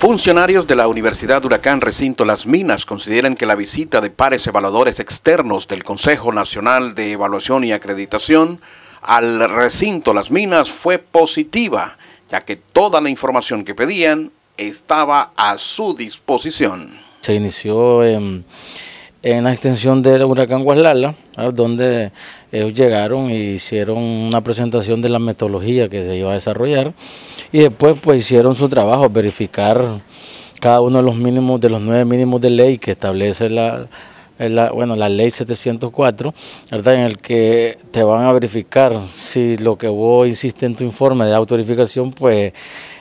Funcionarios de la Universidad Huracán Recinto Las Minas consideran que la visita de pares evaluadores externos del Consejo Nacional de Evaluación y Acreditación al recinto Las Minas fue positiva, ya que toda la información que pedían estaba a su disposición. Se inició en en la extensión del huracán Guaslala, donde ellos llegaron e hicieron una presentación de la metodología que se iba a desarrollar y después pues hicieron su trabajo, verificar cada uno de los mínimos, de los nueve mínimos de ley que establece la, bueno, la ley 704, ¿verdad? en el que te van a verificar si lo que vos insiste en tu informe de autorificación pues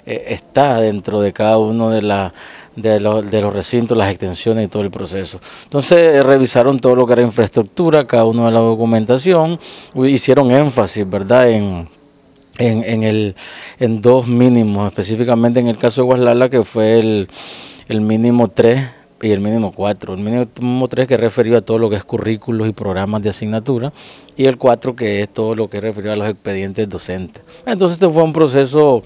eh, está dentro de cada uno de, la, de, de, los recintos, las extensiones y todo el proceso. Entonces eh, revisaron todo lo que era infraestructura, cada uno de la documentación, hicieron énfasis, ¿verdad?, en, en, el, en dos mínimos, específicamente en el caso de Guaslala, que fue el, mínimo 3 y el mínimo 4. El mínimo 3 que refería a todo lo que es currículos y programas de asignatura, y el 4 que es todo lo que refería a los expedientes docentes. Entonces, este fue un proceso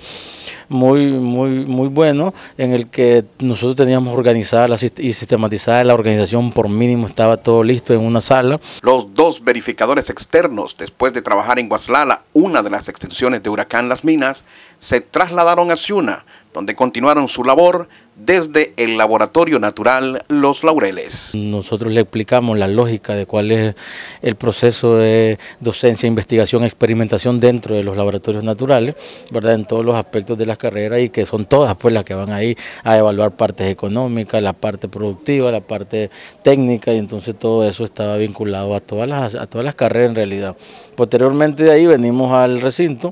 muy, muy, muy bueno en el que nosotros teníamos organizada y sistematizada la organización por mínimo, estaba todo listo en una sala. Los dos verificadores externos, después de trabajar en Guaslala, una de las extensiones de Huracán Las Minas, se trasladaron a Ciuna donde continuaron su labor desde el Laboratorio Natural Los Laureles. Nosotros le explicamos la lógica de cuál es el proceso de docencia, investigación, experimentación dentro de los laboratorios naturales, ¿verdad? En todos los aspectos de las carreras y que son todas pues las que van ahí a evaluar partes económicas, la parte productiva, la parte técnica y entonces todo eso estaba vinculado a todas a todas las carreras en realidad. Posteriormente de ahí venimos al recinto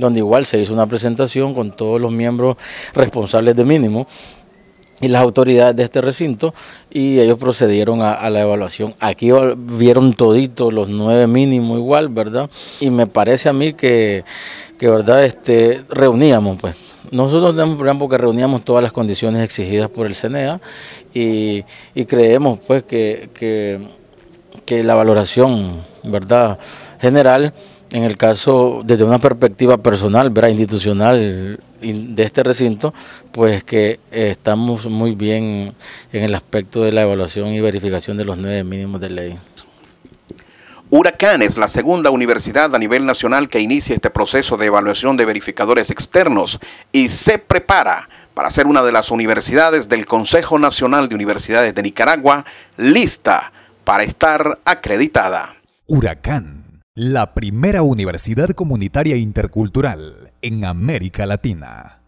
donde igual se hizo una presentación con todos los miembros responsables de mínimo y las autoridades de este recinto y ellos procedieron a, la evaluación. Aquí vieron toditos los nueve mínimos igual, ¿verdad? Y me parece a mí que, ¿verdad? Este, reuníamos, pues. Nosotros tenemos un porque reuníamos todas las condiciones exigidas por el CENEA y, creemos, pues, que, que, que la valoración, ¿verdad? General en el caso, desde una perspectiva personal, ¿verdad? institucional de este recinto, pues que estamos muy bien en el aspecto de la evaluación y verificación de los nueve mínimos de ley. Huracán es la segunda universidad a nivel nacional que inicia este proceso de evaluación de verificadores externos y se prepara para ser una de las universidades del Consejo Nacional de Universidades de Nicaragua lista para estar acreditada. Huracán la primera universidad comunitaria intercultural en América Latina.